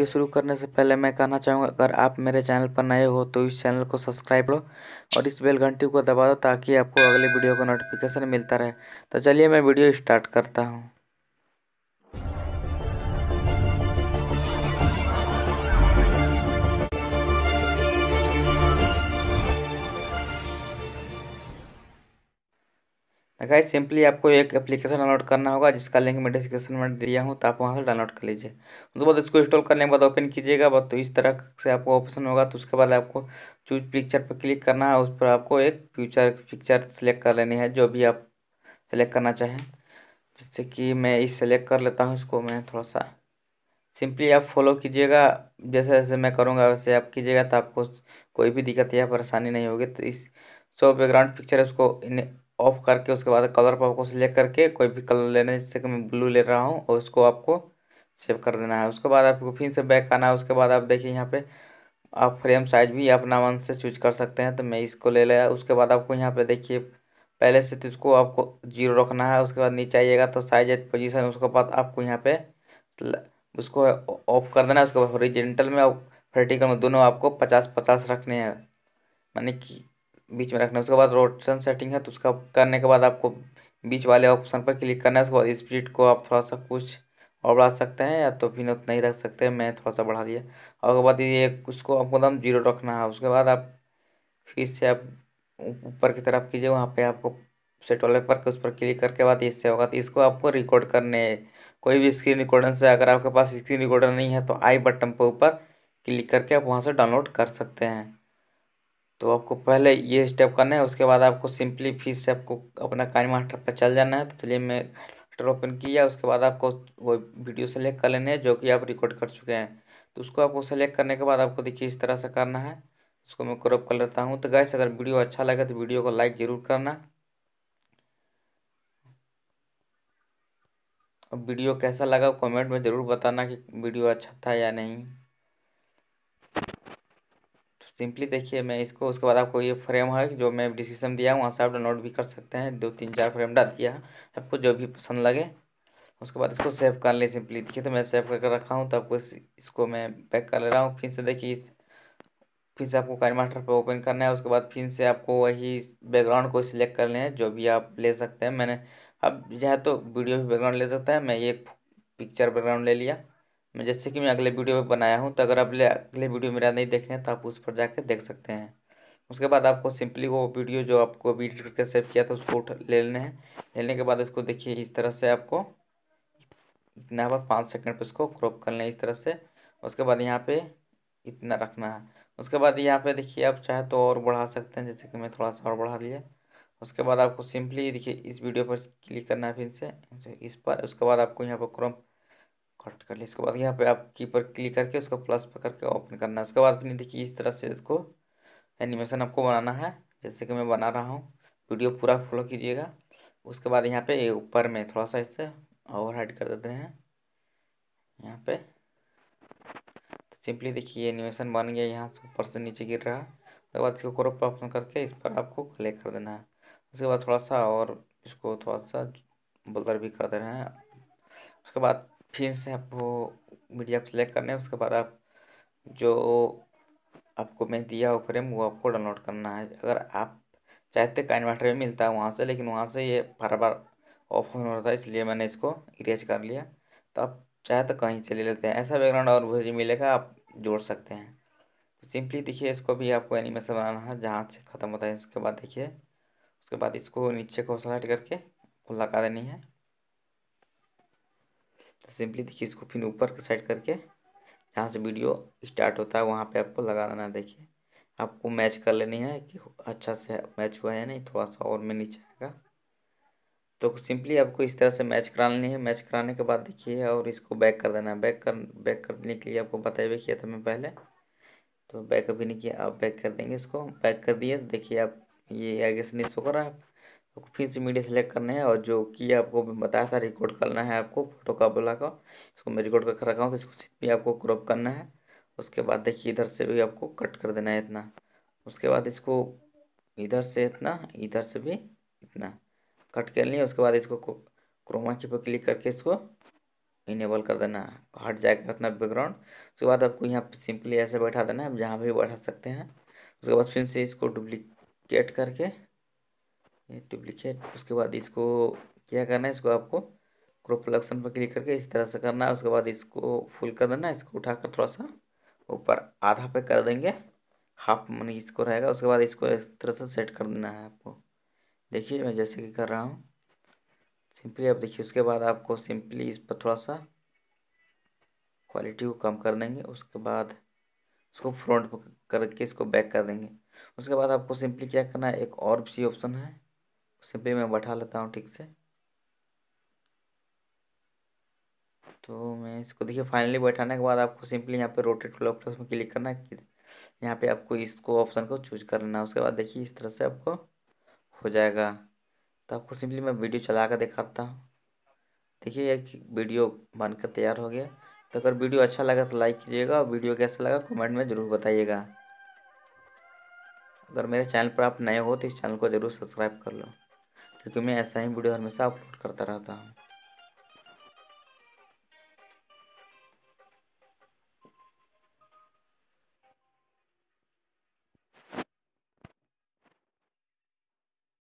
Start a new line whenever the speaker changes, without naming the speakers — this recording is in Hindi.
वीडियो शुरू करने से पहले मैं कहना चाहूँगा अगर आप मेरे चैनल पर नए हो तो इस चैनल को सब्सक्राइब करो और इस बेल घंटी को दबा दो ताकि आपको अगले वीडियो का नोटिफिकेशन मिलता रहे तो चलिए मैं वीडियो स्टार्ट करता हूँ गाइस सिंपली आपको एक एप्लीकेशन डाउनलोड करना होगा जिसका लिंक मैं डिस्क्रिप्शन में दिया हूँ तो आप वहाँ से डाउनलोड कर लीजिए उसके बाद इसको इंस्टॉल करने के बाद ओपन कीजिएगा बस तो इस तरह से आपको ऑप्शन होगा तो उसके बाद आपको चूज पिक्चर पर क्लिक करना है उस पर आपको एक फ्यूचर पिक्चर सेलेक्ट कर लेनी है जो भी आप सेलेक्ट करना चाहें जैसे कि मैं इस सेलेक्ट कर लेता हूँ इसको मैं थोड़ा सा सिंपली आप फॉलो कीजिएगा जैसे जैसे मैं करूँगा वैसे आप कीजिएगा तो आपको कोई भी दिक्कत या परेशानी नहीं होगी तो इस सो बैकग्राउंड पिक्चर है उसको ऑफ़ करके उसके बाद कलर पर आपको सिलेक्ट करके कोई भी कलर लेना है जैसे कि मैं ब्लू ले रहा हूँ और उसको आपको सेव कर देना है उसके बाद आपको फिर से बैक आना है उसके बाद आप देखिए यहाँ पे आप फ्रेम साइज भी अपना मन से चूज कर सकते हैं तो मैं इसको ले लिया उसके बाद आपको यहाँ पे देखिए पहले से तो इसको आपको जीरो रखना है उसके बाद नीचे आइएगा तो साइज एट पोजिशन उसके बाद आपको यहाँ पे उसको ऑफ कर देना है उसके बाद हॉरिजेंटल में और वर्टिकल में दोनों आपको पचास पचास रखने हैं मानी कि बीच में रखना है उसके बाद रोटेशन सेटिंग है तो उसका करने के बाद आपको बीच वाले ऑप्शन पर क्लिक करना है उसके बाद स्पीड को आप थोड़ा सा कुछ और बढ़ा सकते हैं या तो फिर उतना ही रख सकते हैं मैं थोड़ा सा बढ़ा दिया और उसके बाद ये उसको आपको एकदम जीरो रखना है उसके बाद आप फिर से आप ऊपर की तरफ कीजिए वहाँ पे आपको सेट वाले पर उस पर क्लिक करके बाद इससे होगा तो इसको आपको रिकॉर्ड करने कोई भी स्क्रीन रिकॉर्डर से अगर आपके पास स्क्रीन रिकॉर्डर नहीं है तो आई बटन पर ऊपर क्लिक करके आप वहाँ से डाउनलोड कर सकते हैं तो आपको पहले ये स्टेप करना है उसके बाद आपको सिंपली फिर से आपको अपना काइन मास्टर पर चल जाना है तो चलिए मैं मास्टर ओपन किया उसके बाद आपको वो वीडियो सेलेक्ट कर लेने हैं जो कि आप रिकॉर्ड कर चुके हैं तो उसको आपको सेलेक्ट करने के बाद आपको देखिए इस तरह से करना है उसको मैं क्रॉप कर लेता हूँ तो गैस अगर वीडियो अच्छा लगे तो वीडियो को लाइक ज़रूर करना और वीडियो कैसा लगा कमेंट में ज़रूर बताना कि वीडियो अच्छा था या नहीं सिंपली देखिए मैं इसको उसके बाद आपको ये फ्रेम है जो मैं डिस्क्रिप्शन दिया वहाँ से आप डाउनलोड भी कर सकते हैं दो तीन चार फ्रेम डाल दिया है आपको जो भी पसंद लगे उसके बाद इसको सेव कर लें सिंपली देखिए तो मैं सेव करके रखा हूँ तो आपको इस, इसको मैं पैक कर ले रहा हूँ फिर से देखिए इस फिर से आपको कैन मास्टर पर ओपन करना है उसके बाद फिर से आपको वही बैकग्राउंड को सिलेक्ट कर लें जो भी आप ले सकते हैं मैंने अब यह तो वीडियो भी बैकग्राउंड ले सकते हैं मैं ये पिक्चर बैकग्राउंड ले लिया मैं जैसे कि मैं अगले वीडियो में बनाया हूँ तो अगर आप अगले वीडियो मेरा नहीं देखे तो आप उस पर जाकर देख सकते हैं उसके बाद आपको सिंपली वो वीडियो जो आपको एडिट करके सेव किया था उसको ले लेना है लेने के बाद उसको देखिए इस तरह से आपको इतना बार पाँच सेकंड पे उसको क्रॉप कर लें इस तरह से उसके बाद यहाँ पे इतना रखना है उसके बाद यहाँ पे देखिए आप चाहे तो और बढ़ा सकते हैं जैसे कि मैं थोड़ा सा और बढ़ा लिया उसके बाद आपको सिंपली देखिए इस वीडियो पर क्लिक करना है फिर से इस पर उसके बाद आपको यहाँ पर क्रॉप कट कर लिया इसके बाद यहाँ पे आप की पर क्लिक करके उसको प्लस पर करके ओपन करना है उसके बाद फिर देखिए इस तरह से इसको एनिमेशन आपको बनाना है जैसे कि मैं बना रहा हूँ वीडियो पूरा फॉलो कीजिएगा उसके बाद यहाँ पे ऊपर में थोड़ा सा इसे ओवर हाइड कर देते हैं यहाँ पे तो सिंपली देखिए एनिमेशन बन गया यहाँ से ऊपर से नीचे गिर रहा उसके बाद इसको क्रॉप पर ऑप्शन करके इस पर आपको क्लिक कर देना है उसके बाद थोड़ा सा और इसको थोड़ा सा ब्लर भी कर दे रहे हैं उसके बाद फिर से आप वो मीडिया सेलेक्ट करना है उसके बाद आप जो आपको मैं दिया हो फ्रेम वो आपको डाउनलोड करना है अगर आप चाहते का इन्वर्टर में मिलता है वहाँ से लेकिन वहाँ से ये बार बार ऑफ होने रहा था इसलिए मैंने इसको इरेज कर लिया तो आप चाहे तो कहीं से ले लेते हैं ऐसा बैकग्राउंड और मुझे मिलेगा आप जोड़ सकते हैं तो सिंपली देखिए इसको भी आपको एनिमेशन बनाना है जहाँ से ख़त्म होता है इसके बाद देखिए उसके बाद इसको नीचे को सलाइट करके खुला देनी है तो सिंपली देखिए इसको फिर ऊपर के साइड करके जहाँ से वीडियो स्टार्ट होता है वहाँ पे आपको लगा देना है देखिए आपको मैच कर लेनी है कि अच्छा से मैच हुआ है नहीं थोड़ा सा और में नीचे आएगा तो सिंपली आपको इस तरह से मैच करा लेनी है मैच कराने के बाद देखिए और इसको बैक कर देना है बैक कर बैक करने के लिए आपको बताया भी किया था मैं पहले तो बैक अभी नहीं किया आप बैक कर देंगे इसको बैक कर दिए देखिए आप ये आगे से नहीं सो कर रहा है आपको तो फिर से मीडिया सेलेक्ट करना है और जो किया आपको बताया था रिकॉर्ड करना है आपको फोटो का बोला का इसको मैं रिकॉर्ड करके रखा हूँ तो इसको भी आपको क्रॉप करना है उसके बाद देखिए इधर से भी आपको कट कर देना है इतना उसके बाद इसको इधर से इतना इधर से भी इतना कट कर लिए उसके बाद इसको क्रोमा की पर क्लिक करके इसको इनेबल कर देना हट जाएगा अपना बैकग्राउंड उसके बाद आपको यहाँ पर सिंपली ऐसे बैठा देना है आप जहाँ भी बैठा सकते हैं उसके बाद फिर से इसको डुप्लीकेट करके ये डुप्लीकेट उसके बाद इसको क्या करना है इसको आपको क्रॉप प्रोडक्शन पर क्लिक करके इस तरह से करना है उसके बाद इसको फुल कर देना इसको उठाकर थोड़ा सा ऊपर आधा पे कर देंगे हाफ मनी इसको रहेगा उसके बाद इसको इस तरह से सेट कर देना है आपको देखिए मैं जैसे कि कर रहा हूँ सिंपली आप देखिए उसके बाद आपको सिंपली इस पर थोड़ा सा क्वालिटी को कम कर देंगे उसके बाद उसको फ्रंट पर करके इसको बैक कर देंगे उसके बाद आपको सिंपली क्या करना है एक और भी ऑप्शन है उसे भी मैं बैठा लेता हूँ ठीक से तो मैं इसको देखिए फाइनली बैठाने के बाद आपको सिंपली यहाँ पे रोटेट क्लॉक में क्लिक करना है यहाँ पे आपको इसको ऑप्शन को चूज कर लेना उसके बाद देखिए इस तरह से आपको हो जाएगा तो आपको सिंपली मैं वीडियो चला कर दिखाता हूँ देखिए एक वीडियो बनकर तैयार हो गया तो अगर वीडियो अच्छा लगा तो लाइक कीजिएगा और वीडियो कैसा लगा कमेंट में ज़रूर बताइएगा अगर मेरे चैनल पर आप नए हो तो इस चैनल को ज़रूर सब्सक्राइब कर लो क्योंकि मैं ऐसा ही वीडियो हमेशा अपलोड करता रहता हूँ